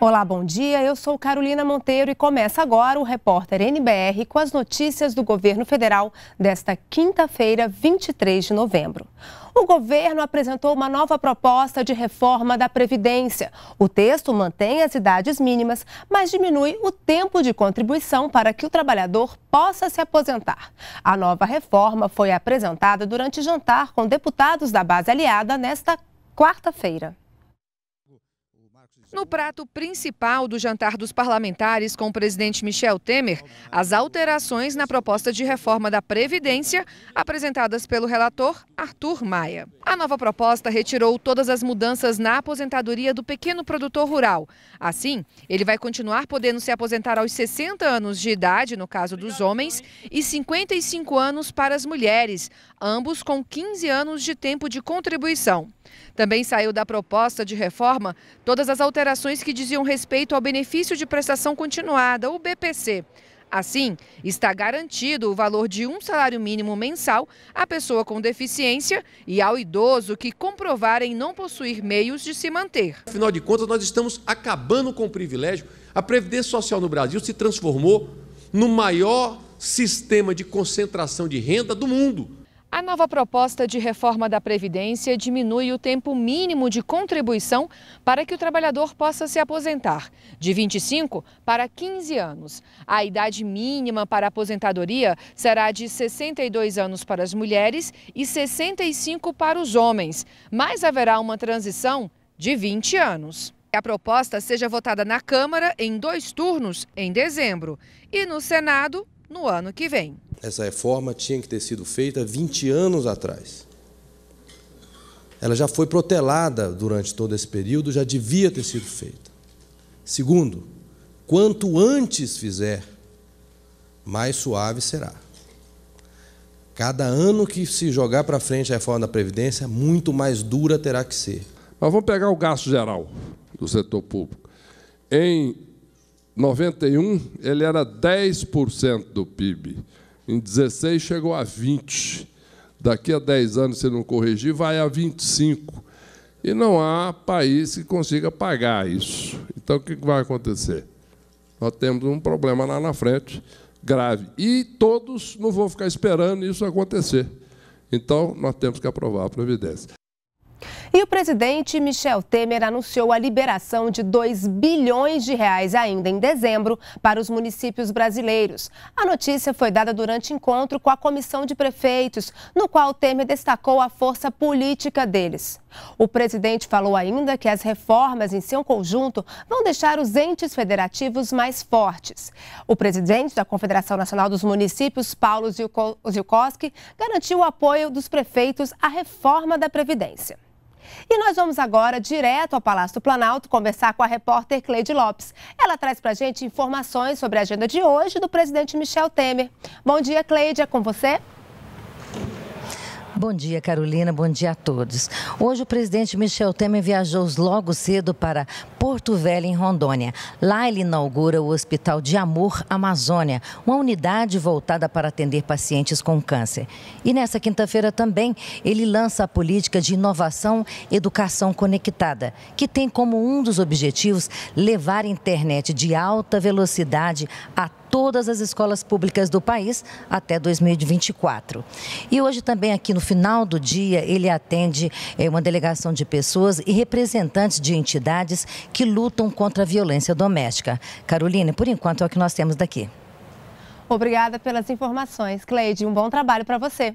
Olá, bom dia. Eu sou Carolina Monteiro e começa agora o repórter NBR com as notícias do governo federal desta quinta-feira, 23 de novembro. O governo apresentou uma nova proposta de reforma da Previdência. O texto mantém as idades mínimas, mas diminui o tempo de contribuição para que o trabalhador possa se aposentar. A nova reforma foi apresentada durante jantar com deputados da base aliada nesta quarta-feira. No prato principal do jantar dos parlamentares com o presidente Michel Temer, as alterações na proposta de reforma da Previdência apresentadas pelo relator Arthur Maia. A nova proposta retirou todas as mudanças na aposentadoria do pequeno produtor rural. Assim, ele vai continuar podendo se aposentar aos 60 anos de idade, no caso dos homens, e 55 anos para as mulheres, ambos com 15 anos de tempo de contribuição. Também saiu da proposta de reforma todas as alterações que diziam respeito ao benefício de prestação continuada, o BPC. Assim, está garantido o valor de um salário mínimo mensal à pessoa com deficiência e ao idoso que comprovarem não possuir meios de se manter. Afinal de contas, nós estamos acabando com o privilégio. A Previdência Social no Brasil se transformou no maior sistema de concentração de renda do mundo. A nova proposta de reforma da Previdência diminui o tempo mínimo de contribuição para que o trabalhador possa se aposentar, de 25 para 15 anos. A idade mínima para a aposentadoria será de 62 anos para as mulheres e 65 para os homens, mas haverá uma transição de 20 anos. A proposta seja votada na Câmara em dois turnos, em dezembro, e no Senado, no ano que vem. Essa reforma tinha que ter sido feita 20 anos atrás. Ela já foi protelada durante todo esse período, já devia ter sido feita. Segundo, quanto antes fizer, mais suave será. Cada ano que se jogar para frente a reforma da Previdência, muito mais dura terá que ser. Mas vamos pegar o gasto geral do setor público. Em 91, ele era 10% do PIB. Em 16 chegou a 20. Daqui a 10 anos, se não corrigir, vai a 25. E não há país que consiga pagar isso. Então, o que vai acontecer? Nós temos um problema lá na frente, grave. E todos não vão ficar esperando isso acontecer. Então, nós temos que aprovar a Previdência. E o presidente Michel Temer anunciou a liberação de 2 bilhões de reais ainda em dezembro para os municípios brasileiros. A notícia foi dada durante encontro com a comissão de prefeitos, no qual Temer destacou a força política deles. O presidente falou ainda que as reformas em seu conjunto vão deixar os entes federativos mais fortes. O presidente da Confederação Nacional dos Municípios, Paulo Zilkowski, garantiu o apoio dos prefeitos à reforma da Previdência. E nós vamos agora direto ao Palácio do Planalto conversar com a repórter Cleide Lopes. Ela traz para gente informações sobre a agenda de hoje do presidente Michel Temer. Bom dia, Cleide, é com você? Bom dia, Carolina. Bom dia a todos. Hoje o presidente Michel Temer viajou logo cedo para Porto Velho, em Rondônia. Lá ele inaugura o Hospital de Amor Amazônia, uma unidade voltada para atender pacientes com câncer. E nessa quinta-feira também ele lança a política de inovação Educação Conectada, que tem como um dos objetivos levar internet de alta velocidade a todas as escolas públicas do país até 2024. E hoje também aqui no final do dia ele atende é, uma delegação de pessoas e representantes de entidades que lutam contra a violência doméstica. Caroline, por enquanto é o que nós temos daqui. Obrigada pelas informações, Cleide. Um bom trabalho para você.